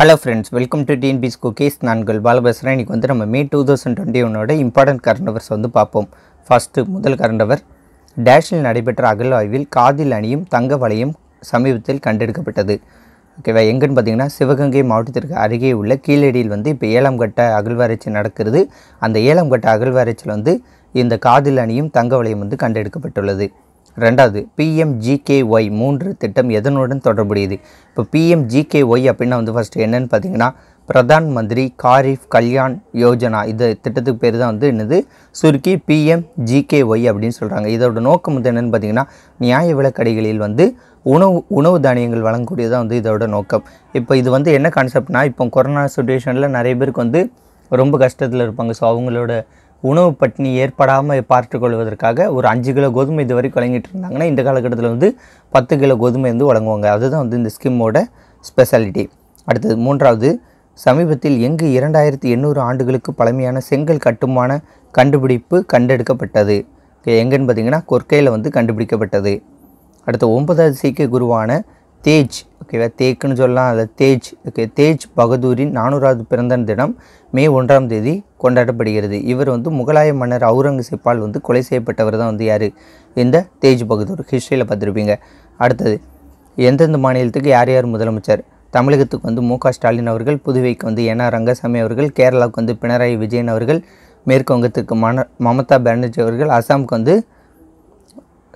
hello friends welcome to TNPSC குக்கீஸ் நான்கள் பால பேசுகிறேன் இன்றைக்கி வந்து நம்ம மே டூ தௌசண்ட் டுவெண்ட்டி ஒன்னோட இம்பார்ட்டண்ட் கரண்ட் வந்து பார்ப்போம் ஃபஸ்ட்டு முதல் கரண்டவர் டேஷில் நடைபெற்ற அகழ்வாய்வில் காதில் அணியும் தங்க வளையம் சமீபத்தில் கண்டெடுக்கப்பட்டது ஓகேவா எங்கன்னு பார்த்தீங்கன்னா சிவகங்கை மாவட்டத்திற்கு அருகே உள்ள கீழடியில் வந்து இப்போ ஏழாம் கட்ட அகழ்வாராய்ச்சி நடக்கிறது அந்த ஏழாம் கட்ட அகழ்வாராய்ச்சியில் வந்து இந்த காதில் அணியும் தங்க வளையம் வந்து கண்டெடுக்கப்பட்டுள்ளது ரெண்டாவது பிஎம்ஜிகேஒய் மூன்று திட்டம் எதனுடன் தொடர்புடையது இப்போ பிஎம்ஜிகேஒய் அப்படின்னா வந்து ஃபஸ்ட்டு என்னென்னு பார்த்தீங்கன்னா பிரதான் மந்திரி காரிஃப் கல்யாண் யோஜனா இந்த திட்டத்துக்கு பேர் தான் வந்து என்னது சுருக்கி பிஎம் ஜிகேஒய் அப்படின்னு சொல்கிறாங்க இதோட நோக்கம் வந்து என்னென்னு பார்த்தீங்கன்னா நியாய விலக்கடைகளில் வந்து உணவு உணவு தானியங்கள் வழங்கக்கூடியதான் வந்து இதோட நோக்கம் இப்போ இது வந்து என்ன கான்செப்ட்னா இப்போ கொரோனா சுச்சுவேஷனில் நிறைய பேருக்கு வந்து ரொம்ப கஷ்டத்தில் இருப்பாங்க ஸோ அவங்களோட உணவு பட்டினி ஏற்படாமல் பார்த்துக்கொள்வதற்காக ஒரு அஞ்சு கிலோ கோதுமை இது வரைக்கும் வழங்கிட்டு இருந்தாங்கன்னா இந்த காலகட்டத்தில் வந்து பத்து கிலோ கோதுமை வந்து வழங்குவாங்க அதுதான் வந்து இந்த ஸ்கீமோட ஸ்பெஷாலிட்டி அடுத்தது மூன்றாவது சமீபத்தில் எங்கு இரண்டாயிரத்தி எண்ணூறு ஆண்டுகளுக்கு பழமையான செங்கல் கட்டுமான கண்டுபிடிப்பு கண்டெடுக்கப்பட்டது எங்கன்னு பார்த்தீங்கன்னா கொர்க்கையில் வந்து கண்டுபிடிக்கப்பட்டது அடுத்த ஒன்பதாவது சீக்கிய குருவான தேஜ் ஓகேவா தேக்குன்னு சொல்லலாம் அதில் தேஜ் ஓகே தேஜ் பகதூரின் நானூறாவது பிறந்த தினம் மே ஒன்றாம் தேதி கொண்டாடப்படுகிறது இவர் வந்து முகலாய மன்னர் அவுரங்கசீப்பால் வந்து கொலை செய்யப்பட்டவர் தான் வந்து யார் இந்த தேஜ் பகதூர் ஹிஸ்ட்ரியில் பார்த்துருப்பீங்க அடுத்தது எந்தெந்த மாநிலத்துக்கு யார் யார் முதலமைச்சர் தமிழகத்துக்கு வந்து மு ஸ்டாலின் அவர்கள் புதுவைக்கு வந்து என் ஆர் ரங்கசாமி அவர்கள் கேரளாவுக்கு வந்து பினராயி விஜயன் அவர்கள் மேற்கு வங்கத்துக்கு மன மமதா பானர்ஜி அவர்கள் அசாமுக்கு வந்து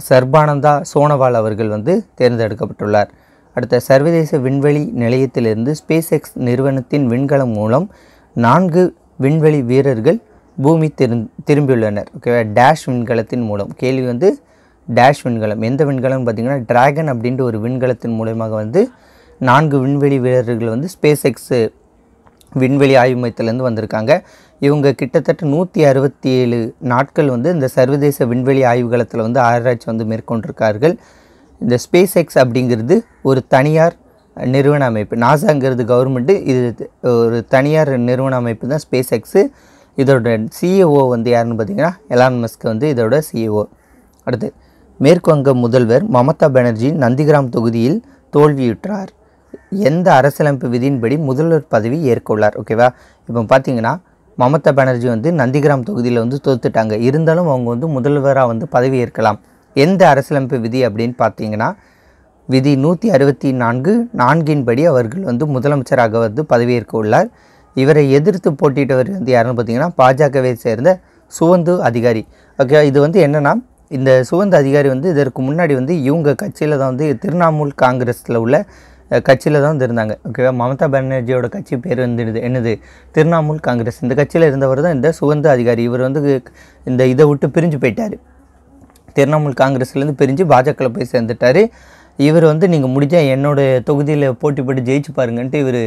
சர்பானந்தா சோனவால் அவர்கள் வந்து தேர்ந்தெடுக்கப்பட்டுள்ளார் அடுத்த சர்வதேச விண்வெளி நிலையத்திலிருந்து ஸ்பேஸ் எக்ஸ் நிறுவனத்தின் விண்கலம் மூலம் நான்கு விண்வெளி வீரர்கள் பூமி திரு திரும்பியுள்ளனர் ஓகேவா டேஷ் விண்கலத்தின் மூலம் கேள்வி வந்து டேஷ் விண்கலம் எந்த விண்கலம்னு பார்த்திங்கன்னா ட்ராகன் அப்படின்ற ஒரு விண்கலத்தின் மூலயமாக வந்து நான்கு விண்வெளி வீரர்கள் வந்து ஸ்பேஸ் எக்ஸு விண்வெளி ஆய்வு மையத்திலேருந்து வந்திருக்காங்க இவங்க கிட்டத்தட்ட நூற்றி அறுபத்தி ஏழு நாட்கள் வந்து இந்த சர்வதேச விண்வெளி ஆய்வுகளத்தில் வந்து ஆராய்ச்சி வந்து மேற்கொண்டிருக்கார்கள் இந்த ஸ்பேஸ் எக்ஸ் அப்படிங்கிறது ஒரு தனியார் நிறுவன அமைப்பு நாசாங்கிறது கவர்மெண்ட்டு இது ஒரு தனியார் நிறுவன அமைப்பு தான் ஸ்பேஸ் எக்ஸு இதோட சிஇஓ e வந்து யாருன்னு பார்த்தீங்கன்னா எலான் மஸ்க் வந்து இதோட சிஇஓ e அடுத்து மேற்குவங்க முதல்வர் மமதா பானர்ஜி நந்திகிராம் தொகுதியில் தோல்வியுற்றார் எந்த அரசியலமைப்பு விதியின்படி முதல்வர் பதவி ஏற்க உள்ளார் ஓகேவா இப்போ பார்த்தீங்கன்னா மமதா பானர்ஜி வந்து நந்திகிராம் தொகுதியில் வந்து தோத்துட்டாங்க இருந்தாலும் அவங்க வந்து முதல்வராக வந்து பதவி ஏற்கலாம் எந்த அரசியலமைப்பு விதி அப்படின்னு பார்த்தீங்கன்னா விதி நூற்றி அறுபத்தி நான்கு நான்கின்படி அவர்கள் வந்து முதலமைச்சராக வந்து பதவியேற்க உள்ளார் இவரை எதிர்த்து போட்டியிட்டவர் வந்து யாருன்னு பார்த்தீங்கன்னா பாஜகவை சேர்ந்த சுவந்து அதிகாரி ஓகே இது வந்து என்னென்னா இந்த சுவந்து அதிகாரி வந்து இதற்கு முன்னாடி வந்து இவங்க கட்சியில் தான் வந்து திரிணாமுல் காங்கிரஸில் உள்ள கட்சியில் தான் வந்து இருந்தாங்க ஓகேவா மமதா பானர்ஜியோட கட்சி பேர் வந்துடுது என்னது திரிணாமுல் காங்கிரஸ் இந்த கட்சியில் இருந்தவர் தான் இந்த சுவந்த அதிகாரி இவர் வந்து இந்த இதை விட்டு பிரிஞ்சு போயிட்டார் திரிணாமுல் காங்கிரஸ்லேருந்து பிரிஞ்சு பாஜகவில் போய் சேர்ந்துட்டார் இவர் வந்து நீங்கள் முடிஞ்சால் என்னோடய தொகுதியில் போட்டி போட்டு ஜெயிச்சு பாருங்கன்ட்டு இவர்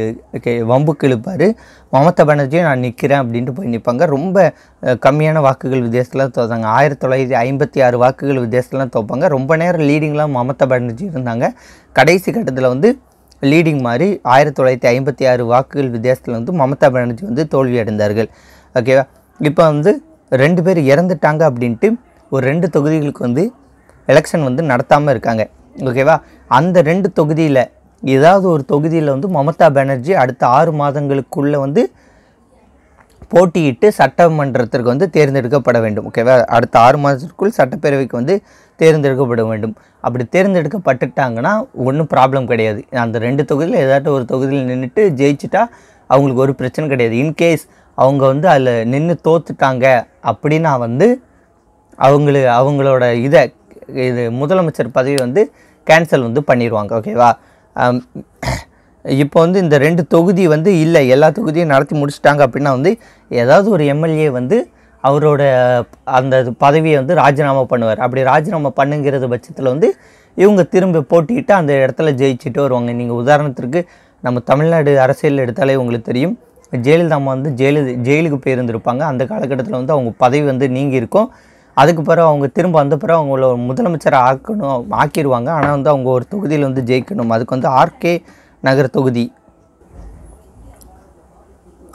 வம்புக்கு கிழிப்பார் மமதா பானர்ஜியும் நான் நிற்கிறேன் அப்படின்ட்டு போய் நிற்பாங்க ரொம்ப கம்மியான வாக்குகள் வித்தியாசத்தில் தோத்தாங்க ஆயிரத்தி தொள்ளாயிரத்தி ஐம்பத்தி ஆறு வாக்குகள் வித்தியாசத்துலாம் தோப்பாங்க ரொம்ப நேரம் லீடிங்லாம் மமதா பானர்ஜி இருந்தாங்க கடைசி கட்டத்தில் வந்து லீடிங் மாதிரி ஆயிரத்தி தொள்ளாயிரத்தி ஐம்பத்தி ஆறு வாக்குகள் வித்தியாசத்தில் வந்து மமதா பானர்ஜி வந்து தோல்வி அடைந்தார்கள் ஓகேவா இப்போ வந்து ரெண்டு பேர் இறந்துட்டாங்க அப்படின்ட்டு ஒரு ரெண்டு தொகுதிகளுக்கு வந்து எலெக்ஷன் வந்து நடத்தாமல் இருக்காங்க ஓகேவா அந்த ரெண்டு தொகுதியில் ஏதாவது ஒரு தொகுதியில் வந்து மமதா பானர்ஜி அடுத்த ஆறு மாதங்களுக்குள்ளே வந்து போட்டியிட்டு சட்டமன்றத்திற்கு வந்து தேர்ந்தெடுக்கப்பட வேண்டும் ஓகேவா அடுத்த ஆறு மாதத்திற்குள் சட்டப்பேரவைக்கு வந்து தேர்ந்தெடுக்கப்பட வேண்டும் அப்படி தேர்ந்தெடுக்கப்பட்டுட்டாங்கன்னா ஒன்றும் ப்ராப்ளம் கிடையாது அந்த ரெண்டு தொகுதியில் ஏதாட்டும் ஒரு தொகுதியில் நின்றுட்டு ஜெயிச்சுட்டா அவங்களுக்கு ஒரு பிரச்சனை கிடையாது இன்கேஸ் அவங்க வந்து அதில் நின்று தோத்துட்டாங்க அப்படின்னா வந்து அவங்களு அவங்களோட இதை இது முதலமைச்சர் பதவி வந்து கேன்சல் வந்து பண்ணிடுவாங்க ஓகேவா இப்போ வந்து இந்த ரெண்டு தொகுதி வந்து இல்லை எல்லா தொகுதியும் நடத்தி முடிச்சுட்டாங்க அப்படின்னா வந்து ஏதாவது ஒரு எம்எல்ஏ வந்து அவரோட அந்த பதவியை வந்து ராஜினாமா பண்ணுவார் அப்படி ராஜினாமா பண்ணுங்கிற பட்சத்தில் வந்து இவங்க திரும்ப போட்டிக்கிட்டு அந்த இடத்துல ஜெயிச்சுட்டு வருவாங்க நீங்கள் உதாரணத்திற்கு நம்ம தமிழ்நாடு அரசியல் எடுத்தாலே உங்களுக்கு தெரியும் ஜெயலலிதா அம்மா வந்து ஜெயிலு ஜெயிலுக்கு போயிருந்திருப்பாங்க அந்த காலகட்டத்தில் வந்து அவங்க பதவி வந்து நீங்கி இருக்கும் அதுக்கு பிறகு அவங்க திரும்ப வந்த பிறகு அவங்கள ஒரு முதலமைச்சரை ஆக்கணும் ஆக்கிடுவாங்க ஆனால் வந்து அவங்க ஒரு தொகுதியில் வந்து ஜெயிக்கணும் அதுக்கு வந்து ஆர்கே நகர் தொகுதி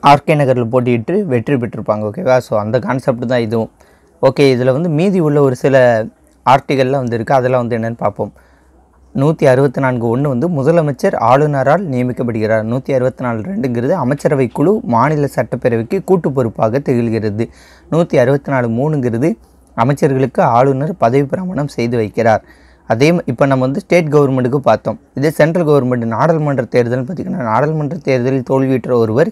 ஆர்கே நகரில் போட்டியிட்டு வெற்றி பெற்றிருப்பாங்க ஓகேவா ஸோ அந்த கான்செப்ட் தான் இதுவும் ஓகே இதில் வந்து மீதி உள்ள ஒரு சில ஆர்டிகல்லாம் வந்து இருக்குது அதெல்லாம் வந்து என்னென்னு பார்ப்போம் நூற்றி அறுபத்தி நான்கு ஒன்று வந்து முதலமைச்சர் ஆளுநரால் நியமிக்கப்படுகிறார் நூற்றி அறுபத்தி நாலு ரெண்டுங்கிறது அமைச்சரவை குழு மாநில சட்டப்பேரவைக்கு கூட்டு பொறுப்பாக திகழ்கிறது நூற்றி அறுபத்தி நாலு மூணுங்கிறது அமைச்சர்களுக்கு ஆளுநர் பதவி பிரமாணம் செய்து வைக்கிறார் அதே இப்போ நம்ம வந்து ஸ்டேட் கவர்மெண்ட்டுக்கு பார்த்தோம் இதே சென்ட்ரல் கவர்மெண்ட் நாடாளுமன்ற தேர்தல் பார்த்திங்கன்னா நாடாளுமன்ற தேர்தலில் தோல்வியுற்ற ஒருவர்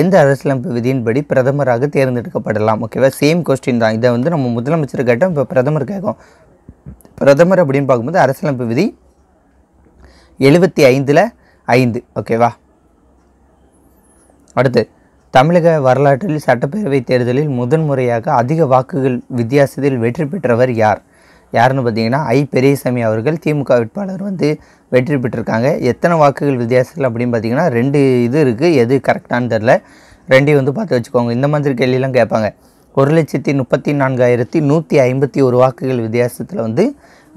எந்த அரசியலமைப்பு விதியின்படி பிரதமராக தேர்ந்தெடுக்கப்படலாம் ஓகேவா சேம் கொஸ்டின் தான் இதை வந்து நம்ம முதலமைச்சர் கேட்டோம் இப்போ பிரதமர் கேட்கும் பிரதமர் அப்படின்னு பார்க்கும்போது அரசியலமைப்பு விதி எழுபத்தி ஐந்தில் ஐந்து ஓகேவா அடுத்து தமிழக வரலாற்றில் சட்டப்பேரவை தேர்தலில் முதன்முறையாக அதிக வாக்குகள் வித்தியாசத்தில் வெற்றி பெற்றவர் யார் யாருன்னு பார்த்தீங்கன்னா ஐ பெரியசாமி அவர்கள் திமுக வேட்பாளர் வந்து வெற்றி பெற்றிருக்காங்க எத்தனை வாக்குகள் வித்தியாசத்தில் அப்படின்னு பார்த்தீங்கன்னா ரெண்டு இது இருக்குது எது கரெக்டானு தெரில ரெண்டையும் வந்து பார்த்து வச்சுக்கோங்க இந்த மாதிரி கேள்வியெலாம் கேட்பாங்க ஒரு லட்சத்தி முப்பத்தி நான்காயிரத்தி நூற்றி ஐம்பத்தி ஒரு வாக்குகள் வித்தியாசத்தில் வந்து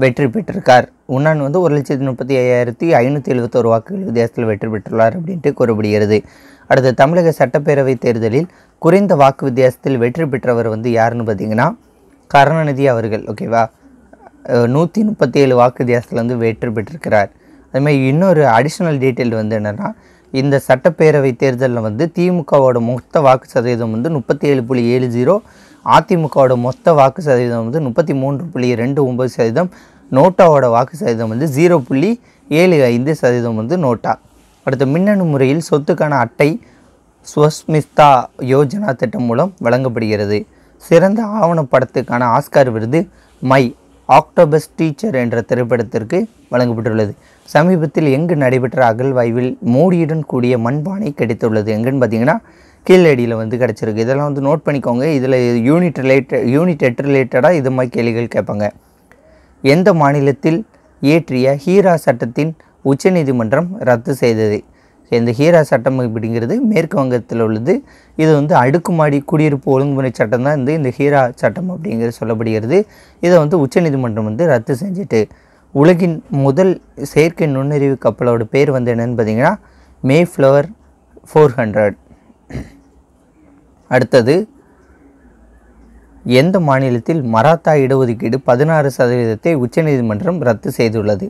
வெற்றி பெற்றிருக்கார் உன்னான் வந்து ஒரு லட்சத்தி முப்பத்தி ஐயாயிரத்தி ஐநூற்றி எழுபத்தோரு வாக்குகள் வித்தியாசத்தில் வெற்றி பெற்றுள்ளார் அப்படின்ட்டு கூறப்படுகிறது அடுத்து தமிழக சட்டப்பேரவை தேர்தலில் குறைந்த வாக்கு வித்தியாசத்தில் வெற்றி பெற்றவர் வந்து யாருன்னு பார்த்தீங்கன்னா கருணாநிதி அவர்கள் ஓகேவா நூற்றி முப்பத்தி ஏழு வாக்கு வித்தியாசத்தில் வந்து வெற்றி பெற்றிருக்கிறார் அதுமாதிரி இன்னொரு அடிஷ்னல் டீட்டெயில் வந்து என்னென்னா இந்த சட்டப்பேரவை தேர்தலில் வந்து திமுகவோட மொத்த வாக்கு சதவீதம் வந்து முப்பத்தி ஏழு புள்ளி ஏழு ஜீரோ அதிமுகவோட மொத்த வாக்கு சதவீதம் வந்து முப்பத்தி மூன்று புள்ளி ரெண்டு ஒம்பது சதவீதம் நோட்டாவோட வாக்கு சதவீதம் வந்து ஜீரோ புள்ளி ஏழு ஐந்து சதவீதம் வந்து நோட்டா அடுத்து மின்னணு முறையில் சொத்துக்கான அட்டை ஸ்வஸ்மிஸ்தா யோஜனா திட்டம் மூலம் வழங்கப்படுகிறது சிறந்த ஆவணப்படத்துக்கான ஆஸ்கார் விருது மை ஆக்டோபஸ் டீச்சர் என்ற திரைப்படத்திற்கு வழங்கப்பட்டுள்ளது சமீபத்தில் எங்கு நடைபெற்ற அகழ்வாய்வில் மோடியுடன் கூடிய மண்பானை கிடைத்துள்ளது எங்கன்னு பார்த்தீங்கன்னா கீழடியில் வந்து கிடச்சிருக்கு இதெல்லாம் வந்து நோட் பண்ணிக்கோங்க இதில் யூனிட் ரிலேட்டட் யூனிட் எட் ரிலேட்டடாக இது மாதிரி கேள்விகள் கேட்பாங்க எந்த மாநிலத்தில் இயற்றிய ஹீரா சட்டத்தின் உச்சநீதிமன்றம் ரத்து செய்தது இந்த ஹீரா சட்டம் அப்படிங்கிறது மேற்கு வங்கத்தில் உள்ளது இது வந்து அடுக்குமாடி குடியிருப்பு ஒழுங்குமுறை சட்டம் தான் இந்த ஹீரா சட்டம் அப்படிங்கிறது சொல்லப்படுகிறது இதை வந்து உச்சநீதிமன்றம் வந்து ரத்து செஞ்சுட்டு உலகின் முதல் செயற்கை நுண்ணறிவு கப்பலோட பேர் வந்து என்னென்னு பார்த்தீங்கன்னா மே ஃப்ளவர் ஃபோர் ஹண்ட்ரட் அடுத்தது எந்த மாநிலத்தில் மராத்தா இடஒதுக்கீடு பதினாறு சதவீதத்தை உச்சநீதிமன்றம் ரத்து செய்துள்ளது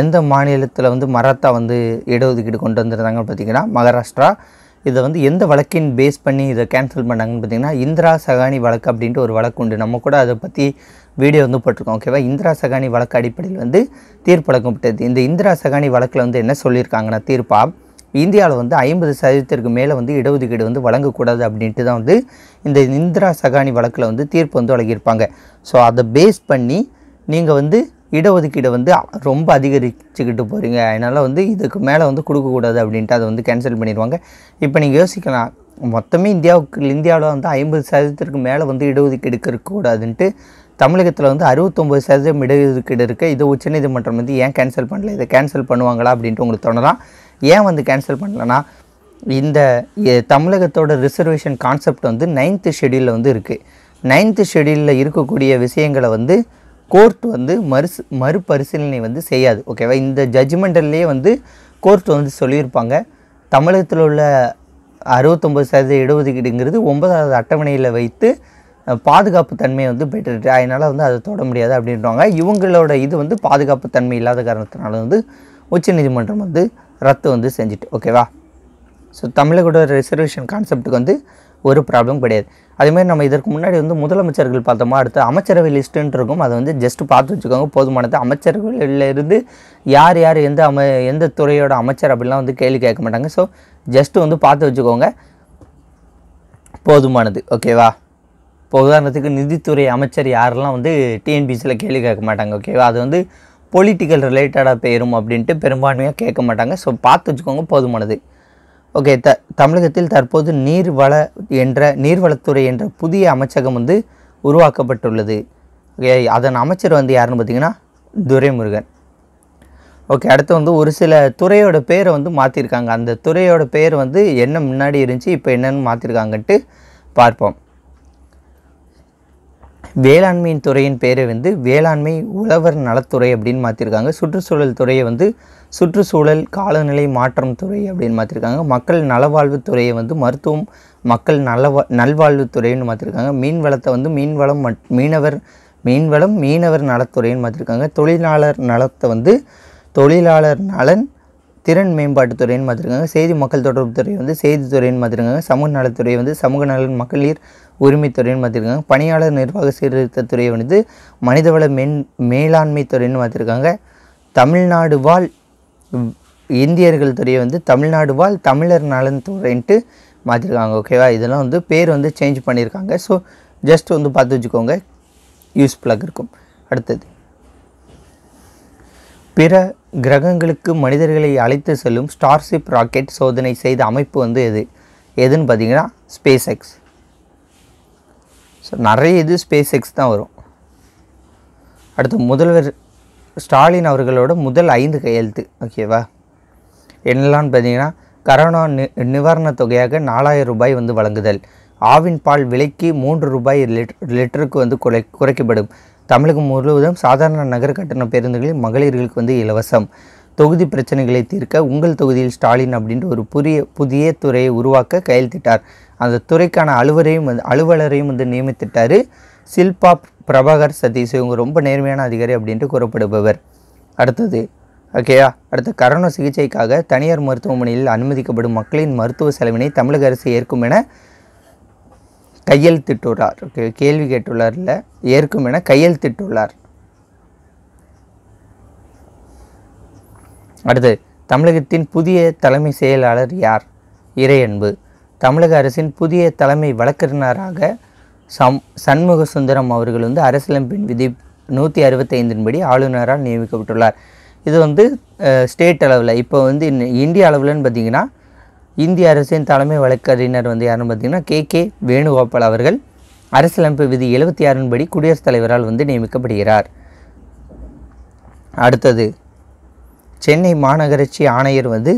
எந்த மாநிலத்தில் வந்து மராத்தா வந்து இடஒதுக்கீடு கொண்டு வந்திருந்தாங்கன்னு பார்த்திங்கன்னா மகாராஷ்டிரா இதை வந்து எந்த வழக்கின் பேஸ் பண்ணி இதை கேன்சல் பண்ணாங்கன்னு பார்த்திங்கன்னா இந்திரா சகானி வழக்கு அப்படின்ட்டு ஒரு வழக்கு உண்டு நம்ம கூட அதை பற்றி வீடியோ வந்து போட்டிருக்கோம் ஓகேவா இந்திரா சகானி வழக்கு அடிப்படையில் வந்து தீர்ப்பழக்கப்பட்டது இந்த இந்திரா சகானி வழக்கில் வந்து என்ன சொல்லியிருக்காங்கன்னா தீர்ப்பா இந்தியாவில் வந்து ஐம்பது சதவீதத்திற்கு மேலே வந்து இடஒதுக்கீடு வந்து வழங்கக்கூடாது அப்படின்ட்டு தான் வந்து இந்த இந்திரா சகானி வழக்கில் வந்து தீர்ப்பு வந்து வழங்கியிருப்பாங்க ஸோ அதை பேஸ் பண்ணி நீங்கள் வந்து இடஒதுக்கீடை வந்து ரொம்ப அதிகரிச்சுக்கிட்டு போகிறீங்க அதனால் வந்து இதுக்கு மேலே வந்து கொடுக்கக்கூடாது அப்படின்ட்டு அதை வந்து கேன்சல் பண்ணிடுவாங்க இப்போ நீங்கள் யோசிக்கலாம் மொத்தமே இந்தியாவுக்கு இந்தியாவில் வந்து ஐம்பது சதவீதத்திற்கு மேலே வந்து இடஒதுக்கீடு இருக்கக்கூடாதுன்ட்டு தமிழகத்தில் வந்து அறுபத்தொம்பது சதவீதம் இடஒதுக்கீடு இருக்குது இது உச்சநீதிமன்றம் வந்து ஏன் கேன்சல் பண்ணல இதை கேன்சல் பண்ணுவாங்களா அப்படின்ட்டு உங்களுக்கு தோணலாம் ஏன் வந்து கேன்சல் பண்ணலன்னா இந்த தமிழகத்தோட ரிசர்வேஷன் கான்செப்ட் வந்து நைன்த்து ஷெடியூலில் வந்து இருக்குது நைன்த்து ஷெடியூலில் இருக்கக்கூடிய விஷயங்களை வந்து கோர்ட் வந்து மறு மறுபரிசீலனை வந்து செய்யாது ஓகேவா இந்த ஜட்ஜ்மெண்டல்லையே வந்து கோர்ட் வந்து சொல்லியிருப்பாங்க தமிழகத்தில் உள்ள அறுபத்தொம்பது சதவீத இடஒதுக்கீடுங்கிறது ஒன்பதாவது அட்டவணையில் வைத்து பாதுகாப்பு தன்மை வந்து பெற்றுட்டு அதனால் வந்து அதை தொட முடியாது அப்படின்றாங்க இவங்களோட இது வந்து பாதுகாப்பு தன்மை இல்லாத காரணத்தினால வந்து உச்சநீதிமன்றம் வந்து ரத்து வந்து செஞ்சுட்டு ஓகேவா ஸோ தமிழகோட ரிசர்வேஷன் கான்செப்ட்டுக்கு வந்து ஒரு ப்ராப்ளம் கிடையாது அதேமாதிரி நம்ம இதற்கு முன்னாடி வந்து முதலமைச்சர்கள் பார்த்தோமா அடுத்து அமைச்சரவை லிஸ்ட்டுன்னு இருக்கும் அதை வந்து ஜஸ்ட் பார்த்து வச்சுக்கோங்க போதுமானது அமைச்சர்களிலிருந்து யார் யார் எந்த அம எந்த துறையோட அமைச்சர் அப்படிலாம் வந்து கேள்வி கேட்க மாட்டாங்க ஸோ ஜஸ்ட்டு வந்து பார்த்து வச்சுக்கோங்க போதுமானது ஓகேவா இப்போ உதாரணத்துக்கு நிதித்துறை அமைச்சர் யாரெல்லாம் வந்து டிஎன்பிசியில் கேள்வி கேட்க மாட்டாங்க ஓகேவா அது வந்து பொலிட்டிக்கல் ரிலேட்டடாக போயிடும் அப்படின்ட்டு பெரும்பான்மையாக கேட்க மாட்டாங்க ஸோ பார்த்து வச்சுக்கோங்க போதுமானது ஓகே த தமிழகத்தில் தற்போது நீர்வள என்ற நீர்வளத்துறை என்ற புதிய அமைச்சகம் வந்து உருவாக்கப்பட்டுள்ளது ஓகே அதன் அமைச்சர் வந்து யாருன்னு பார்த்தீங்கன்னா துரைமுருகன் ஓகே அடுத்து வந்து ஒரு சில துறையோட பேரை வந்து மாற்றிருக்காங்க அந்த துறையோட பேர் வந்து என்ன முன்னாடி இருந்துச்சு இப்போ என்னென்னு மாற்றிருக்காங்கன்ட்டு பார்ப்போம் வேளாண்மையின் துறையின் பேரை வந்து வேளாண்மை உழவர் நலத்துறை அப்படின்னு மாற்றிருக்காங்க சுற்றுச்சூழல் துறையை வந்து சுற்றுச்சூழல் காலநிலை மாற்றம் துறை அப்படின்னு மாற்றிருக்காங்க மக்கள் நலவாழ்வு துறையை வந்து மருத்துவம் மக்கள் நலவா துறைன்னு மாற்றிருக்காங்க மீன்வளத்தை வந்து மீன்வளம் மீனவர் மீன்வளம் மீனவர் நலத்துறைன்னு மாற்றிருக்காங்க தொழிலாளர் நலத்தை வந்து தொழிலாளர் நலன் திறன் மேம்பாட்டுத்துறைன்னு பார்த்துருக்காங்க செய்தி மக்கள் தொடர்பு துறை வந்து செய்தித்துறைன்னு பார்த்துருக்காங்க சமூக நலத்துறை வந்து சமூக நலன் மகளிர் உரிமைத்துறைன்னு பார்த்துருக்காங்க பணியாளர் நிர்வாக சீர்திருத்த துறை வந்து மனிதவள மேன் மேலாண்மை துறைன்னு பார்த்துருக்காங்க தமிழ்நாடு வாழ் இந்தியர்கள் துறையை வந்து தமிழ்நாடு வாழ் தமிழர் நலன் துறைன்ட்டு மாற்றிருக்காங்க ஓகேவா இதெல்லாம் வந்து பேர் வந்து சேஞ்ச் பண்ணியிருக்காங்க ஸோ ஜஸ்ட் வந்து பார்த்து வச்சுக்கோங்க யூஸ்ஃபுல்லாக இருக்கும் அடுத்தது பிற கிரகங்களுக்கு மனிதர்களை அழைத்து செல்லும் ஸ்டார்ஷிப் ராக்கெட் சோதனை செய்த அமைப்பு வந்து எது எதுன்னு பார்த்தீங்கன்னா ஸ்பேஸ் எக்ஸ் ஸோ நிறைய இது ஸ்பேஸ் எக்ஸ் தான் வரும் அடுத்து முதல்வர் ஸ்டாலின் அவர்களோட முதல் ஐந்து கையெழுத்து ஓகேவா என்னெல்லாம்னு பார்த்தீங்கன்னா கரோனா நி நிவாரணத் தொகையாக நாலாயிரம் ரூபாய் வந்து வழங்குதல் ஆவின் பால் விலைக்கு மூன்று ரூபாய் லிட் லிட்டருக்கு வந்து குறை குறைக்கப்படும் தமிழகம் முழுவதும் சாதாரண நகர கட்டண பேருந்துகளில் மகளிர்களுக்கு வந்து இலவசம் தொகுதி பிரச்சனைகளை தீர்க்க உங்கள் தொகுதியில் ஸ்டாலின் அப்படின்ற ஒரு புதிய புதிய துறையை உருவாக்க கையெழுத்திட்டார் அந்த துறைக்கான அலுவலையும் வந்து அலுவலரையும் வந்து நியமித்திட்டார் சில்பா பிரபாகர் சதீஷ் இவங்க ரொம்ப நேர்மையான அதிகாரி அப்படின்ட்டு கூறப்படுபவர் அடுத்தது ஓகேயா அடுத்த கரோனா சிகிச்சைக்காக தனியார் மருத்துவமனையில் அனுமதிக்கப்படும் மக்களின் மருத்துவ செலவினை தமிழக அரசு ஏற்கும் என கையெழுத்திட்டுள்ளார் கேள்வி கேட்டுள்ளார் இல்லை ஏற்கும் என கையெழுத்திட்டுள்ளார் அடுத்து தமிழகத்தின் புதிய தலைமை செயலாளர் யார் இறையன்பு தமிழக அரசின் புதிய தலைமை வழக்கறிஞராக சம் சண்முக சுந்தரம் அவர்கள் வந்து அரசியலமைப்பின் விதி நூற்றி அறுபத்தைந்தின்படி ஆளுநரால் நியமிக்கப்பட்டுள்ளார் இது வந்து ஸ்டேட் அளவில் இப்போ வந்து இந்திய அளவில்னு பார்த்திங்கன்னா இந்திய அரசின் தலைமை வழக்கறிஞர் வந்து யாருன்னு பார்த்தீங்கன்னா கே கே வேணுகோபால் அவர்கள் அரசியலமைப்பு விதி எழுபத்தி ஆறின்படி குடியரசுத் தலைவரால் வந்து நியமிக்கப்படுகிறார் அடுத்தது சென்னை மாநகராட்சி ஆணையர் வந்து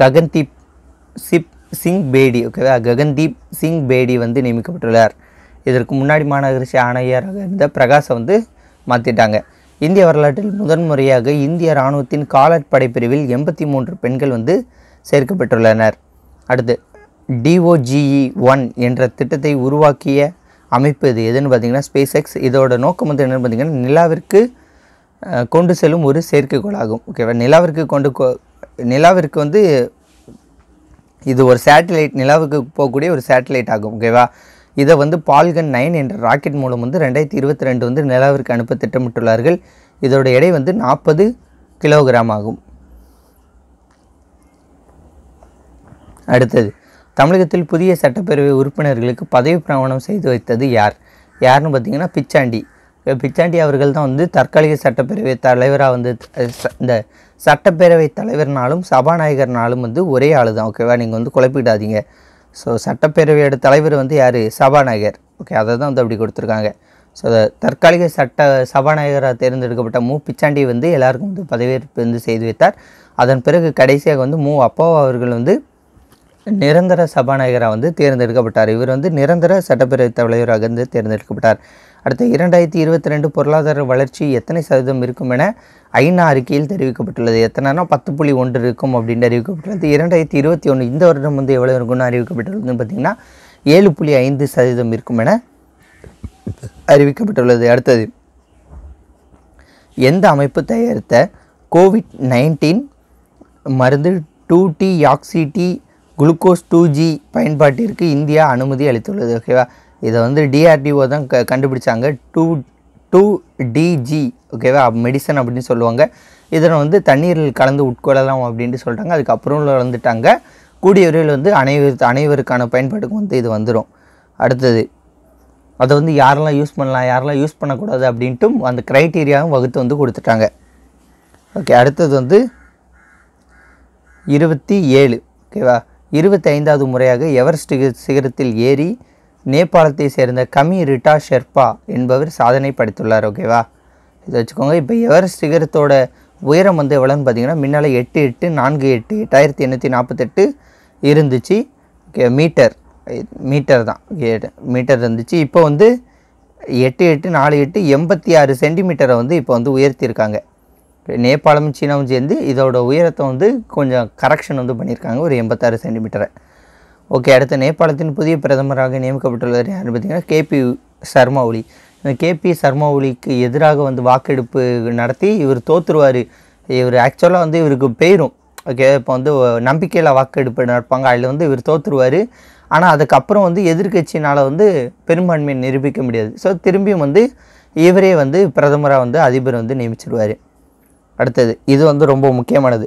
ககன்தீப் சிப் சிங் பேடி ஓகேவா ககன்தீப் சிங் பேடி வந்து நியமிக்கப்பட்டுள்ளார் இதற்கு முன்னாடி மாநகராட்சி ஆணையராக இருந்த பிரகாஷை வந்து மாற்றிட்டாங்க இந்திய வரலாற்றில் முதன்முறையாக இந்திய இராணுவத்தின் காலாட்படை பிரிவில் எண்பத்தி மூன்று பெண்கள் வந்து சேர்க்கப்பட்டுள்ளனர் அடுத்து டிஓஜிஇ ஒன் e என்ற திட்டத்தை உருவாக்கிய அமைப்பு இது எதுன்னு பார்த்திங்கன்னா ஸ்பேஸ் எக்ஸ் இதோட நோக்கம் வந்து என்னென்னு பார்த்திங்கன்னா நிலாவிற்கு கொண்டு செல்லும் ஒரு செயற்கைக்கோள் ஆகும் ஓகேவா நிலாவிற்கு கொண்டு நிலாவிற்கு வந்து இது ஒரு சேட்டலைட் நிலாவுக்கு போகக்கூடிய ஒரு சேட்டலைட் ஆகும் ஓகேவா இதை வந்து பால்கன் நைன் என்ற ராக்கெட் மூலம் வந்து ரெண்டாயிரத்தி இருபத்தி ரெண்டு வந்து நிலாவிற்கு அனுப்ப திட்டமிட்டுள்ளார்கள் இதோட எடை வந்து நாற்பது கிலோகிராம் ஆகும் அடுத்தது தமிழகத்தில் புதிய சட்டப்பேரவை உறுப்பினர்களுக்கு பதவி பிரமாணம் செய்து வைத்தது யார் யாருன்னு பார்த்தீங்கன்னா பிச்சாண்டி பிச்சாண்டி அவர்கள் தான் வந்து தற்காலிக சட்டப்பேரவை தலைவராக வந்து இந்த சட்டப்பேரவை தலைவர்னாலும் சபாநாயகர்னாலும் வந்து ஒரே ஆள் தான் ஓகேவா நீங்கள் வந்து குழப்பிடாதீங்க ஸோ சட்டப்பேரவையோட தலைவர் வந்து யார் சபாநாயகர் ஓகே அதை தான் வந்து அப்படி கொடுத்துருக்காங்க ஸோ தற்காலிக சட்ட சபாநாயகராக தேர்ந்தெடுக்கப்பட்ட மு பிச்சாண்டி வந்து எல்லாருக்கும் வந்து பதவியேற்பு வந்து செய்து வைத்தார் அதன் பிறகு கடைசியாக வந்து மு அப்பாவா அவர்கள் வந்து நிரந்தர சபாநாயகராக வந்து தேர்ந்தெடுக்கப்பட்டார் இவர் வந்து நிரந்தர சட்டப்பேரவைத் தலைவராக வந்து தேர்ந்தெடுக்கப்பட்டார் அடுத்த இரண்டாயிரத்தி இருபத்தி ரெண்டு பொருளாதார வளர்ச்சி எத்தனை சதவீதம் இருக்கும் என ஐநா அறிக்கையில் தெரிவிக்கப்பட்டுள்ளது எத்தனைனா பத்து புள்ளி ஒன்று இருக்கும் அப்படின்னு அறிவிக்கப்பட்டுள்ளது இரண்டாயிரத்தி இருபத்தி ஒன்று இந்த வருடம் வந்து எவ்வளோ இருக்கும்னு அறிவிக்கப்பட்டுள்ளதுன்னு பார்த்திங்கன்னா ஏழு புள்ளி ஐந்து சதவீதம் இருக்கும் என அறிவிக்கப்பட்டுள்ளது அடுத்தது எந்த அமைப்பு தயாரித்த கோவிட் நைன்டீன் மருந்து two deoxy D glucose two G பயன்பாட்டிற்கு இந்தியா அனுமதி அளித்துள்ளது ஓகேவா இதை வந்து டிஆர்டிஓ தான் க கண்டுபிடிச்சாங்க டூ டூ டிஜி ஓகேவா மெடிசன் அப்படின்னு சொல்லுவாங்க இதில் வந்து தண்ணீரில் கலந்து உட்கொள்ளலாம் அப்படின்ட்டு சொல்கிறாங்க அதுக்கப்புறம் வளர்ந்துட்டாங்க கூடிய விரைவில் வந்து அனைவரு அனைவருக்கான பயன்பாட்டுக்கு வந்து இது வந்துடும் அடுத்தது அதை வந்து யாரெல்லாம் யூஸ் பண்ணலாம் யாரெல்லாம் யூஸ் பண்ணக்கூடாது அப்படின்ட்டும் அந்த க்ரைட்டீரியாவும் வகுத்து வந்து கொடுத்துட்டாங்க ஓகே அடுத்தது வந்து இருபத்தி ஏழு ஓகேவா இருபத்தைந்தாவது முறையாக எவரெஸ்ட் சிகரத்தில் ஏறி நேபாளத்தை சேர்ந்த கமி ரிட்டா ஷெர்பா என்பவர் சாதனை படைத்துள்ளார் ஓகேவா இதை வச்சுக்கோங்க இப்போ எவரெஸ்ட் சிகரத்தோட உயரம் வந்து எவ்வளோன்னு பார்த்தீங்கன்னா முன்னால் எட்டு எட்டு நான்கு எட்டு எட்டாயிரத்தி எண்ணூற்றி நாற்பத்தெட்டு இருந்துச்சு ஓகே மீட்டர் மீட்டர் தான் மீட்டர் இருந்துச்சு இப்போ வந்து எட்டு எட்டு நாலு எட்டு எண்பத்தி ஆறு சென்டிமீட்டரை வந்து இப்போ வந்து உயர்த்தியிருக்காங்க நேபாளமும் சீனாவும் சேர்ந்து இதோட உயரத்தை வந்து கொஞ்சம் கரெக்ஷன் வந்து பண்ணியிருக்காங்க ஒரு எண்பத்தாறு சென்டிமீட்டரை ஓகே அடுத்த நேபாளத்தின் புதிய பிரதமராக நியமிக்கப்பட்டுள்ளவர் யார் பார்த்தீங்கன்னா கேபி சர்மா ஒலி இந்த கேபி சர்மா ஒலிக்கு எதிராக வந்து வாக்கெடுப்பு நடத்தி இவர் தோற்றுருவார் இவர் ஆக்சுவலாக வந்து இவருக்கு பெயரும் ஓகே இப்போ வந்து நம்பிக்கையில் வாக்கெடுப்பு நடப்பாங்க அதில் வந்து இவர் தோற்றுருவார் ஆனால் அதுக்கப்புறம் வந்து எதிர்கட்சினால் வந்து பெரும்பான்மையை நிரூபிக்க முடியாது ஸோ திரும்பியும் வந்து இவரே வந்து பிரதமராக வந்து அதிபர் வந்து நியமிச்சிருவார் அடுத்தது இது வந்து ரொம்ப முக்கியமானது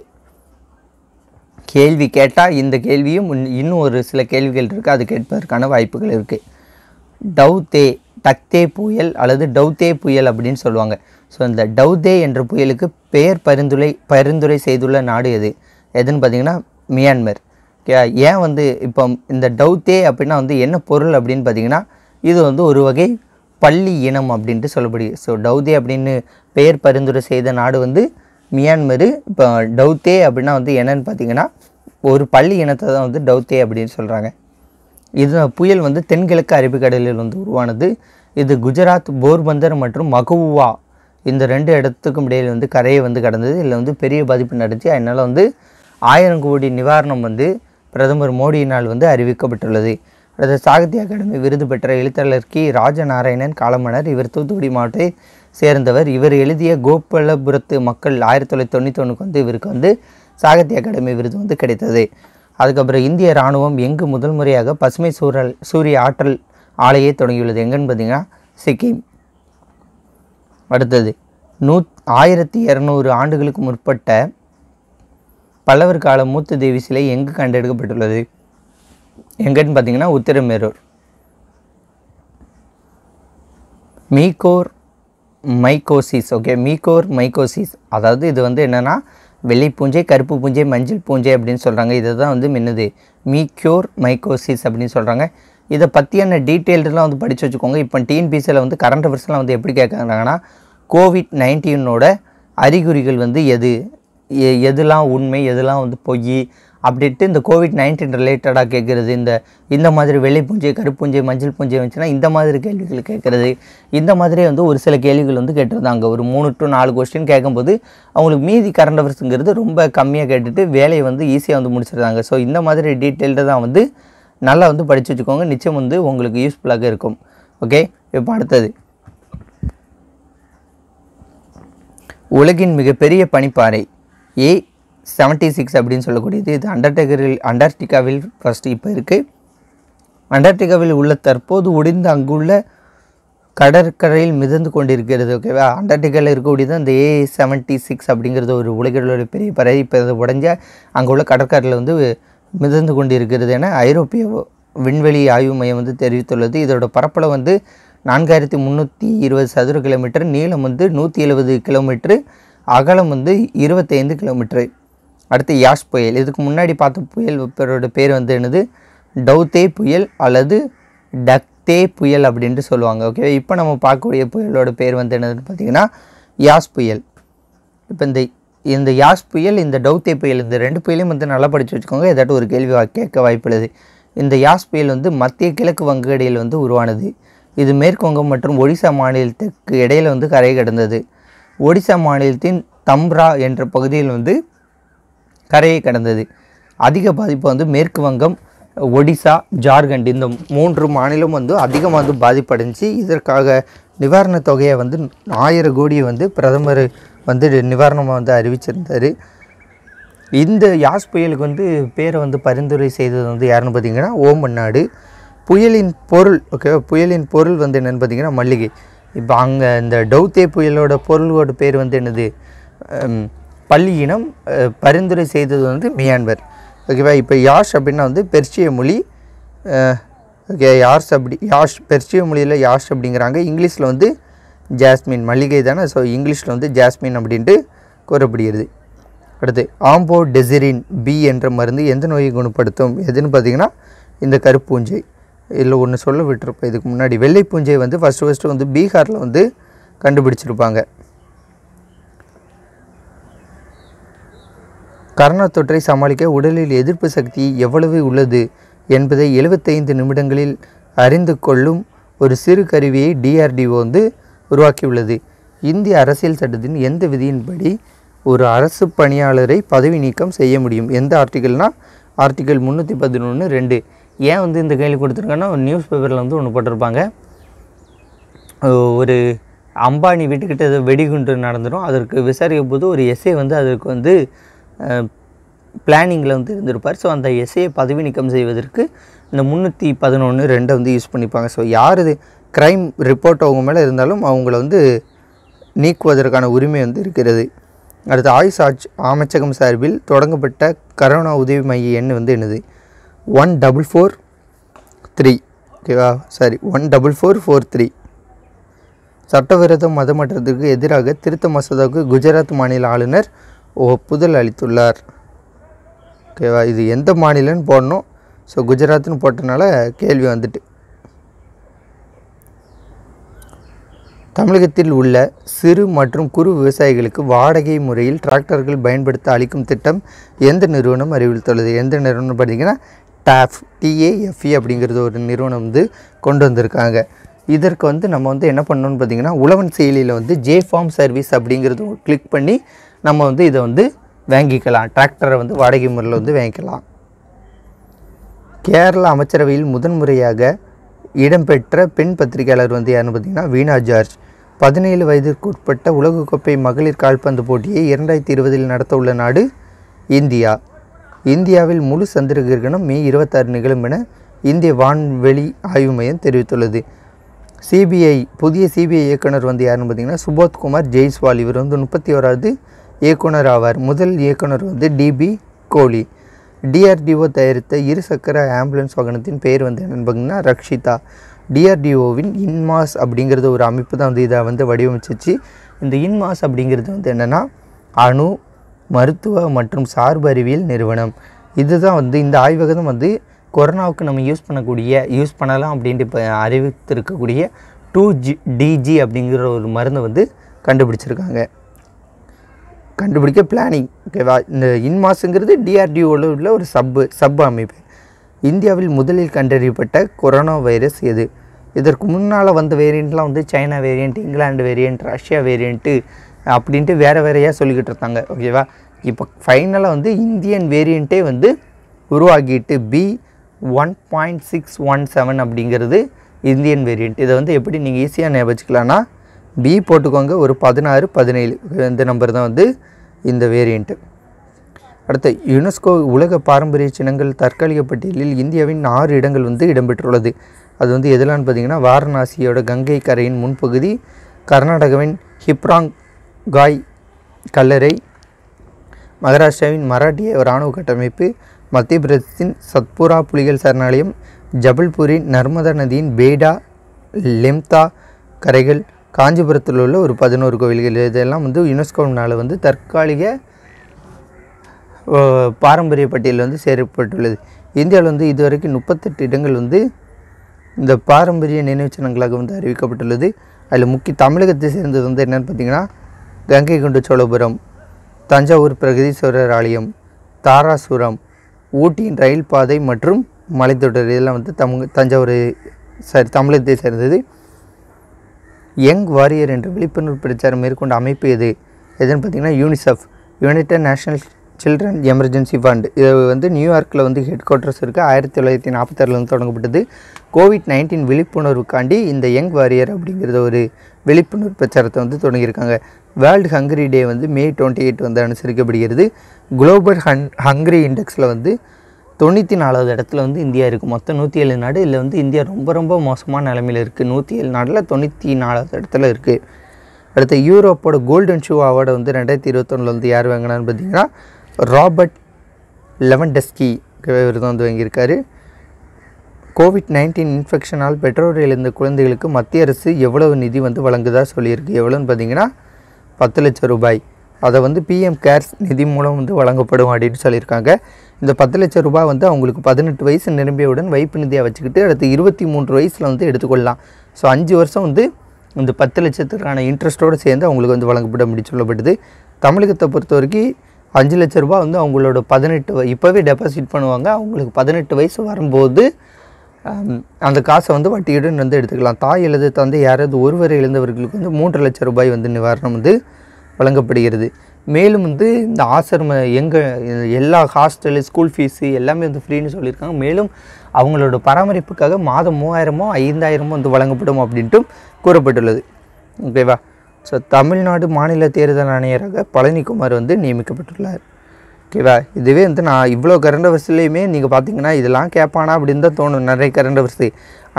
கேள்வி கேட்டால் இந்த கேள்வியும் இன்னும் ஒரு சில கேள்விகள் இருக்குது அது கேட்பதற்கான வாய்ப்புகள் இருக்குது தே தக்தே புயல் அல்லது டவுதே புயல் அப்படின்னு சொல்லுவாங்க ஸோ இந்த டவுதே என்ற புயலுக்கு பெயர் பரிந்துரை பரிந்துரை செய்துள்ள நாடு எது எதுன்னு பார்த்தீங்கன்னா மியான்மர் ஏன் வந்து இப்போ இந்த டவுத்தே அப்படின்னா வந்து என்ன பொருள் அப்படின்னு பார்த்தீங்கன்னா இது வந்து ஒரு வகை பள்ளி இனம் அப்படின்ட்டு சொல்லப்படுது ஸோ டவுதே அப்படின்னு பெயர் பரிந்துரை செய்த நாடு வந்து மியான்மரு இப்போ டவுத்தே அப்படின்னா வந்து என்னென்னு பார்த்தீங்கன்னா ஒரு பள்ளி இனத்தை தான் வந்து டவுத்தே அப்படின்னு சொல்கிறாங்க இது புயல் வந்து தென்கிழக்கு அரபிக்கடலில் வந்து உருவானது இது குஜராத் போர்பந்தர் மற்றும் மகுவா இந்த ரெண்டு இடத்துக்கும் இடையில் வந்து கரையை வந்து கடந்தது இதில் வந்து பெரிய பாதிப்பு நடத்தி அதனால் வந்து ஆயிரம் கோடி நிவாரணம் வந்து பிரதமர் மோடியினால் வந்து அறிவிக்கப்பட்டுள்ளது அடுத்த சாகித்ய அகாடமி விருது பெற்ற எழுத்தாளர் கி ராஜநாராயணன் காலமணர் இவர் தூத்துக்குடி மாவட்ட சேர்ந்தவர் இவர் எழுதிய கோபலபுரத்து மக்கள் ஆயிரத்தி தொள்ளாயிரத்தி தொண்ணூற்றி ஒன்றுக்கு வந்து இவருக்கு வந்து சாகித்ய அகாடமி விருது வந்து கிடைத்தது அதுக்கப்புறம் இந்திய இராணுவம் எங்கு முதல் முறையாக பசுமை சூழல் சூரிய ஆற்றல் ஆலையை தொடங்கியுள்ளது எங்கன்னு பார்த்தீங்கன்னா சிக்கிம் அடுத்தது நூ ஆயிரத்தி இரநூறு ஆண்டுகளுக்கு முற்பட்ட பல்லவர் கால மூத்த தேவி சிலை எங்கு கண்டெடுக்கப்பட்டுள்ளது எங்கன்னு பார்த்தீங்கன்னா Uthiramerur mucormycosis okay mucormycosis அதாவது இது வந்து என்னென்னா வெள்ளை பூஞ்சை கருப்பு பூஞ்சை மஞ்சள் பூஞ்சை அப்படின்னு சொல்கிறாங்க இதை தான் வந்து மின்னுது மீக்யூர் மைக்கோசிஸ் அப்படின்னு சொல்கிறாங்க இதை பற்றியான டீட்டெயில்டெலாம் வந்து படித்து வச்சுக்கோங்க இப்போ டிஎன்பிசியில் வந்து கரண்ட் அஃபேர்ஸ்லாம் வந்து எப்படி கேட்குறாங்கன்னா கோவிட் நைன்டீனோட அறிகுறிகள் வந்து எது எதுலாம் உண்மை எதெல்லாம் வந்து பொய் அப்படின்ட்டு இந்த கோவிட் நைன்டீன் ரிலேட்டடாக கேட்குறது இந்த இந்த மாதிரி வெள்ளை பூஞ்சை கருப்பூஞ்சை மஞ்சள் பூஞ்சை வந்துச்சுன்னா இந்த மாதிரி கேள்விகள் கேட்குறது இந்த மாதிரி வந்து ஒரு சில கேள்விகள் வந்து கேட்டிருந்தாங்க ஒரு மூணு டு நாலு கொஸ்டின் கேட்கும்போது அவங்களுக்கு மீதி கரண்ட் அவர்ஸுங்கிறது ரொம்ப கம்மியாக கேட்டுட்டு வேலையை வந்து ஈஸியாக வந்து முடிச்சிருந்தாங்க ஸோ இந்த மாதிரி டீட்டெயில்டு தான் வந்து நல்லா வந்து படித்து வச்சுக்கோங்க நிச்சயம் வந்து உங்களுக்கு யூஸ்ஃபுல்லாக இருக்கும் ஓகே இப்போ அடுத்தது உலகின் மிகப்பெரிய பனிப்பாறை ஏ செவன்ட்டி சிக்ஸ் அப்படின்னு சொல்லக்கூடியது இது அண்டர்டேக்கரில் அண்டார்டிகாவில் ஃபஸ்ட்டு இப்போ இருக்குது அண்டார்டிகாவில் உள்ள தற்போது ஒடிந்த அங்குள்ள கடற்கரையில் மிதந்து கொண்டிருக்கிறது ஓகேவா அண்டார்டிகாவில் இருக்கக்கூடியது அந்த ஏ செவன்ட்டி சிக்ஸ் அப்படிங்கிறது ஒரு உலகிலோட பெரிய பறவை இப்போ அதை உடஞ்ச அங்கே உள்ள கடற்கரையில் வந்து மிதந்து கொண்டிருக்கிறது என ஐரோப்பிய விண்வெளி ஆய்வு மையம் வந்து தெரிவித்துள்ளது இதோட பரப்பளவு வந்து நான்காயிரத்தி முந்நூற்றி இருபது சதுர கிலோமீட்டர் நீளம் வந்து நூற்றி எழுபது கிலோமீட்டரு அகலம் வந்து இருபத்தைந்து கிலோமீட்ரு அடுத்து யாஷ் புயல் இதுக்கு முன்னாடி பார்த்த புயல் பேரோட பேர் வந்து என்னது டவுத்தே புயல் அல்லது டக்தே புயல் அப்படின்ட்டு சொல்லுவாங்க ஓகே இப்போ நம்ம பார்க்கக்கூடிய புயலோட பேர் வந்து என்னதுன்னு பார்த்தீங்கன்னா யாஸ் புயல் இப்போ இந்த இந்த யாஸ் புயல் இந்த டவுத்தே புயல் இந்த ரெண்டு புயலையும் வந்து நல்லா படித்து வச்சுக்கோங்க ஏதாட்டும் ஒரு கேள்வி கேட்க வாய்ப்புள்ளது இந்த யாஸ் புயல் வந்து மத்திய கிழக்கு வங்கடையில் வந்து உருவானது இது மேற்குவங்கம் மற்றும் ஒடிசா மாநிலத்துக்கு இடையில் வந்து கரை கடந்தது ஒடிசா மாநிலத்தின் தம்ரா என்ற பகுதியில் வந்து கரையை கடந்தது அதிக பாதிப்பு வந்து மேற்கு வங்கம் ஒடிசா ஜார்க்கண்ட் இந்த மூன்று மாநிலம் வந்து அதிகமாக வந்து பாதிப்படைஞ்சு இதற்காக நிவாரணத் தொகையை வந்து ஆயிரம் கோடியை வந்து பிரதமர் வந்து நிவாரணமாக வந்து அறிவிச்சிருந்தார் இந்த யாஸ் புயலுக்கு வந்து பேரை வந்து பரிந்துரை செய்தது வந்து யாருன்னு பார்த்தீங்கன்னா ஓமன்னாடு புயலின் பொருள் ஓகே புயலின் பொருள் வந்து என்னென்னு பார்த்தீங்கன்னா மல்லிகை இப்போ அங்கே இந்த டவுத்தே புயலோட பொருளோட பேர் வந்து என்னது பள்ளியினம் பரிந்துரை செய்தது வந்து மியான்மர் ஓகேவா இப்போ யாஷ் அப்படின்னா வந்து பெர்ஷிய மொழி ஓகே யாஷ் அப்படி யாஷ் பெர்ஷிய மொழியில் யாஷ் அப்படிங்கிறாங்க இங்கிலீஷில் வந்து ஜாஸ்மின் மளிகை தானே ஸோ இங்கிலீஷில் வந்து ஜாஸ்மின் அப்படின்ட்டு கூறப்படுகிறது அடுத்து ஆம்போ டெசிரின் பி என்ற மருந்து எந்த நோயை குணப்படுத்தும் எதுன்னு பார்த்திங்கன்னா இந்த கருப்பூஞ்சை இல்லை ஒன்று சொல்ல விட்டுருப்போம் இதுக்கு முன்னாடி வெள்ளை பூஞ்சை வந்து ஃபஸ்ட்டு ஃபஸ்ட்டு வந்து பீகாரில் வந்து கண்டுபிடிச்சிருப்பாங்க தொற்றை சமாளிக்க உடலில் எதிர்ப்பு சக்தி எவ்வளவு உள்ளது என்பதை எழுபத்தைந்து நிமிடங்களில் அறிந்து கொள்ளும் ஒரு சிறு கருவியை டிஆர்டிஓ வந்து உருவாக்கியுள்ளது இந்திய அரசியல் சட்டத்தின் எந்த விதியின்படி ஒரு அரசு பணியாளரை பதவி நீக்கம் செய்ய முடியும் எந்த ஆர்டிக்கல்னால் ஆர்டிக்கல் முந்நூற்றி பதினொன்று ரெண்டு ஏன் வந்து இந்த கேள்வி கொடுத்துருக்காங்கன்னா ஒரு நியூஸ் பேப்பரில் வந்து ஒன்று போட்டிருப்பாங்க ஒரு அம்பானி வீட்டுக்கிட்ட ஏதோ வெடிகுண்டு நடந்துடும் அதற்கு விசாரிக்கும் போது ஒரு எஸ்ஏ வந்து அதற்கு வந்து பிளானிங்கில் வந்து இருந்திருப்பார் ஸோ அந்த எஸ்ஏயை பதவி நீக்கம் செய்வதற்கு இந்த முந்நூற்றி பதினொன்று ரெண்டை வந்து யூஸ் பண்ணிப்பாங்க ஸோ யார் இது க்ரைம் ரிப்போர்ட் அவங்க மேலே இருந்தாலும் அவங்கள வந்து நீக்குவதற்கான உரிமை வந்து இருக்கிறது அடுத்து ஆயுஷ் ஆட்சி அமைச்சகம் சார்பில் தொடங்கப்பட்ட கரோனா உதவி மைய எண் வந்து என்னது ஒன் டபுள் ஃபோர் த்ரீ ஓகேவா sorry one double four four three சட்டவிரோத மதமாற்றத்திற்கு எதிராக திருத்த மசோதாவுக்கு குஜராத் மாநில ஆளுநர் ஒப்புதல் அளித்துள்ளார் ஓகேவா இது எந்த மாநிலம்னு போடணும் ஸோ குஜராத்னு போட்டனால கேள்வி வந்துட்டு தமிழகத்தில் உள்ள சிறு மற்றும் குறு விவசாயிகளுக்கு வாடகை முறையில் டிராக்டர்கள் பயன்படுத்த அளிக்கும் திட்டம் எந்த நிறுவனம் அறிவித்துள்ளது எந்த நிறுவனம் பார்த்தீங்கன்னா டாஃப் டிஏஎஃப்இ அப்படிங்கிறது ஒரு நிறுவனம் வந்து கொண்டு வந்திருக்காங்க இதற்கு வந்து நம்ம வந்து என்ன பண்ணணும்னு பார்த்தீங்கன்னா உழவன் செயலியில் வந்து ஜே ஃபார்ம் சர்வீஸ் அப்படிங்கிறது கிளிக் பண்ணி நம்ம வந்து இதை வந்து வாங்கிக்கலாம் டிராக்டரை வந்து வாடகை முறையில் வந்து வாங்கிக்கலாம் கேரள அமைச்சரவையில் முதன்முறையாக இடம்பெற்ற பெண் பத்திரிகையாளர் வந்து யாருன்னு பார்த்தீங்கன்னா வீணா ஜார்ஜ் பதினேழு வயதிற்குட்பட்ட உலகக்கோப்பை மகளிர் கால்பந்து போட்டியை இரண்டாயிரத்தி இருபதில் நடத்த உள்ள நாடு இந்தியா இந்தியாவில் முழு சந்திரகிரகணம் மே இருபத்தாறு நிகழும் என இந்திய வான்வெளி ஆய்வு மையம் தெரிவித்துள்ளது சிபிஐ புதிய சிபிஐ இயக்குனர் வந்து யாருன்னு பார்த்தீங்கன்னா சுபோத்குமார் ஜெய்ஸ்வால் இவர் வந்து முப்பத்தி ஓராவது இயக்குனர் ஆவார் முதல் இயக்குனர் வந்து டிபி கோலி டிஆர்டிஓ தயாரித்த இருசக்கர ஆம்புலன்ஸ் வாகனத்தின் பெயர் வந்து என்னென்னு பார்த்தீங்கன்னா ரக்ஷிதா டிஆர்டிஓவின் இன்மாஸ் அப்படிங்கிறது ஒரு அமைப்பு தான் வந்து இதை வந்து வடிவமைச்சிச்சு இந்த இன்மாஸ் அப்படிங்கிறது வந்து என்னென்னா அணு மருத்துவ மற்றும் சார்பு அறிவியல் நிறுவனம் இதுதான் வந்து இந்த ஆய்வகம் வந்து கொரோனாவுக்கு நம்ம யூஸ் பண்ணக்கூடிய யூஸ் பண்ணலாம் அப்படின்ட்டு இப்போ அறிவித்திருக்கக்கூடிய டூ ஜி டிஜி அப்படிங்கிற ஒரு மருந்தை வந்து கண்டுபிடிச்சிருக்காங்க கண்டுபிடிக்க பிளானிங் ஓகேவா இந்த இன்மாஸுங்கிறது டிஆர்டிஓவில் உள்ள ஒரு சப்பு சப்பு அமைப்பு இந்தியாவில் முதலில் கண்டறியப்பட்ட கொரோனா வைரஸ் எது இதற்கு முன்னால் வந்த வேரியண்ட்லாம் வந்து China variant England variant Russia variant அப்படின்ட்டு வேறு வேறையாக சொல்லிக்கிட்டு இருந்தாங்க ஓகேவா இப்போ ஃபைனலாக வந்து இந்தியன் வேரியண்ட்டே வந்து உருவாகிட்டு B one point six one seven அப்படிங்கிறது இந்தியன் வேரியண்ட் இதை வந்து எப்படி நீங்கள் ஈஸியாக ஞாபகிக்கலாம்னா பி போட்டுக்கோங்க ஒரு பதினாறு பதினேழு இந்த நம்பர் தான் வந்து இந்த வேரியண்ட்டு அடுத்து யுனெஸ்கோ உலக பாரம்பரிய சின்னங்கள் தற்காலிக பட்டியலில் இந்தியாவின் ஆறு இடங்கள் வந்து இடம்பெற்றுள்ளது அது வந்து எதிலான்னு பார்த்திங்கன்னா வாரணாசியோட கங்கை கரையின் முன்பகுதி கர்நாடகாவின் ஹிப்ராங் காய் கல்லறை மகாராஷ்டிராவின் மராட்டிய இராணுவ கட்டமைப்பு மத்திய பிரதேசத்தின் சத்புரா புலிகள் சரணாலயம் ஜபல்பூரின் நர்மதா நதியின் பேடா லெம்தா கரைகள் காஞ்சிபுரத்தில் உள்ள ஒரு பதினோரு கோவில்கள் இதெல்லாம் வந்து யுனெஸ்கோனால் வந்து தற்காலிக பாரம்பரிய பட்டியலில் வந்து சேரப்பட்டுள்ளது இந்தியாவில் வந்து இதுவரைக்கும் முப்பத்தெட்டு இடங்கள் வந்து இந்த பாரம்பரிய நினைவுச்சின்னங்களாக வந்து அறிவிக்கப்பட்டுள்ளது அதில் முக்கிய தமிழகத்தை சேர்ந்தது வந்து என்னென்னு பார்த்தீங்கன்னா கங்கை கொண்ட சோழபுரம் தஞ்சாவூர் பிரகதீஸ்வரர் ஆலயம் தாராசுரம் ஊட்டியின் ரயில் பாதை மற்றும் மலைத்தொடர் இதெல்லாம் வந்து தமிழ் தஞ்சாவூர் சாரி தமிழகத்தை சேர்ந்தது யங் வாரியர் என்று விழிப்புணர்வு பிரச்சாரம் மேற்கொண்ட அமைப்பு எது எதுன்னு பார்த்தீங்கன்னா UNICEF united national children emergency fund இது வந்து நியூயார்க்கில் வந்து ஹெட் குவார்ட்டர்ஸ் இருக்குது ஆயிரத்தி தொள்ளாயிரத்தி நாற்பத்தாறுலேருந்து தொடங்கப்பட்டது கோவிட் நைன்டீன் விழிப்புணர்வுக்காண்டி இந்த யங் வாரியர் அப்படிங்கிறத ஒரு விழிப்புணர்வு பிரச்சாரத்தை வந்து தொடங்கியிருக்காங்க வேர்ல்டு ஹங்கரி டே வந்து மே டுவெண்ட்டி எயிட் வந்து அனுசரிக்கப்படுகிறது குளோபல் ஹன் ஹங்கரி இண்டெக்ஸில் வந்து தொண்ணூற்றி நாலாவது இடத்துல வந்து இந்தியா இருக்குது மொத்தம் நூற்றி ஏழு நாடு இதில் வந்து இந்தியா ரொம்ப ரொம்ப மோசமான நிலமையில் இருக்குது நூற்றி ஏழு நாடில் தொண்ணூற்றி நாலாவது இடத்துல இருக்குது அடுத்து யூரோப்போட கோல்டன் ஷூ அவார்டை வந்து ரெண்டாயிரத்தி இருபத்தொன்னில் வந்து யார் வாங்கினான்னு பார்த்தீங்கன்னா ராபர்ட் லெவன் டெஸ்கி விருதம் வந்து வாங்கியிருக்காரு கோவிட் நைன்டீன் இன்ஃபெக்ஷனால் பெற்றோர் இழந்த குழந்தைகளுக்கு மத்திய அரசு எவ்வளவு நிதி வந்து வழங்குதா சொல்லியிருக்கு எவ்வளோன்னு பார்த்தீங்கன்னா பத்து லட்சம் ரூபாய் அதை வந்து பிஎம் கேர்ஸ் நிதி மூலம் வந்து வழங்கப்படும் அப்படின்னு சொல்லியிருக்காங்க இந்த பத்து லட்சம் ரூபாய் வந்து அவங்களுக்கு பதினெட்டு வயசு நிரம்பியவுடன் வைப்பு நிதியாக வச்சுக்கிட்டு அடுத்து இருபத்தி மூன்று வயசில் வந்து எடுத்துக்கொள்ளலாம் ஸோ அஞ்சு வருஷம் வந்து இந்த பத்து லட்சத்துக்கான இன்ட்ரெஸ்ட்டோடு சேர்ந்து அவங்களுக்கு வந்து வழங்கப்பட அப்படின்னு சொல்லப்பட்டது தமிழகத்தை பொறுத்த வரைக்கும் அஞ்சு லட்ச ரூபா வந்து அவங்களோட பதினெட்டு இப்போவே டெபாசிட் பண்ணுவாங்க அவங்களுக்கு பதினெட்டு வயசு வரும்போது அந்த காசை வந்து வட்டியுடன் வந்து எடுத்துக்கலாம் தாய் அல்லது தந்தை யாராவது ஒருவரை இழந்தவர்களுக்கு வந்து மூன்று லட்ச ரூபாய் வந்து நிவாரணம் வந்து வழங்கப்படுகிறது மேலும் வந்து இந்த ஆசிரம எங்கள் எல்லா ஹாஸ்டலு ஸ்கூல் ஃபீஸு எல்லாமே வந்து ஃப்ரீன்னு சொல்லியிருக்காங்க மேலும் அவங்களோட பராமரிப்புக்காக மாதம் மூவாயிரமோ ஐந்தாயிரமோ வந்து வழங்கப்படும் அப்படின்ட்டும் கூறப்பட்டுள்ளது ஓகேவா ஸோ தமிழ்நாடு மாநில தேர்தல் ஆணையராக பழனிக்குமார் வந்து நியமிக்கப்பட்டுள்ளார் ஓகேவா இதுவே வந்து நான் இவ்வளோ கரண்ட் வரிசையிலையுமே நீங்கள் பார்த்தீங்கன்னா இதெல்லாம் கேட்பானா அப்படின்னு தான் தோணும் நிறைய கரண்ட் வரிசை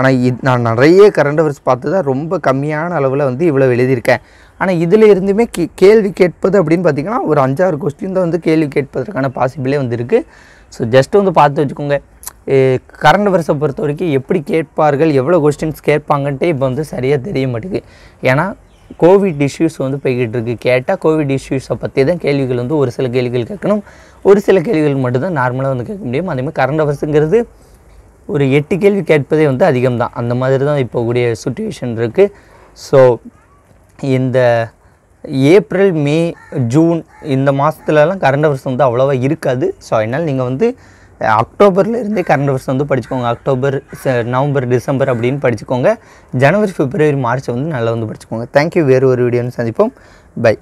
ஆனால் இது நான் நிறைய கரண்ட் அஃபேர்ஸ் பார்த்து தான் ரொம்ப கம்மியான அளவில் வந்து இவ்வளோ எழுதியிருக்கேன் ஆனால் இதில் இருந்துமே கே கேள்வி கேட்பது அப்படின்னு பார்த்திங்கன்னா ஒரு அஞ்சாறு கொஸ்டின் தான் வந்து கேள்வி கேட்பதற்கான பாசிபிளே வந்து இருக்குது ஸோ ஜஸ்ட் வந்து பார்த்து வச்சுக்கோங்க கரண்ட் அஃபேர்ஸை பொறுத்த வரைக்கும் எப்படி கேட்பார்கள் எவ்வளோ கொஸ்டின்ஸ் கேட்பாங்கன்ட்டே இப்போ வந்து சரியாக தெரிய மாட்டேங்குது ஏன்னா கோவிட் இஷ்யூஸ் வந்து போய்கிட்டு இருக்கு கேட்டால் கோவிட் இஷ்யூஸை பற்றி தான் கேள்விகள் வந்து ஒரு சில கேள்விகள் கேட்கணும் ஒரு சில கேள்விகள் மட்டும்தான் நார்மலாக வந்து கேட்க முடியும் அதேமாதிரி கரண்ட் அஃபேர்ஸுங்கிறது ஒரு எட்டு கேள்வி கேட்பதே வந்து அதிகம்தான் அந்த மாதிரி தான் இப்போ கூடிய சுச்சுவேஷன் இருக்குது ஸோ இந்த ஏப்ரல் மே ஜூன் இந்த மாதத்துலலாம் கரண்ட் அஃபேர்ஸ் வந்து அவ்வளோவா இருக்காது ஸோ அதனால் நீங்கள் வந்து அக்டோபர்லேருந்தே கரண்ட் அஃபேர்ஸ் வந்து படிச்சுக்கோங்க அக்டோபர் நவம்பர் டிசம்பர் அப்படின்னு படிச்சுக்கோங்க ஜனவரி பிப்ரவரி மார்ச் வந்து நல்லா வந்து படிச்சுக்கோங்க தேங்க்யூ வேறு ஒரு வீடியோன்னு சந்திப்போம் பை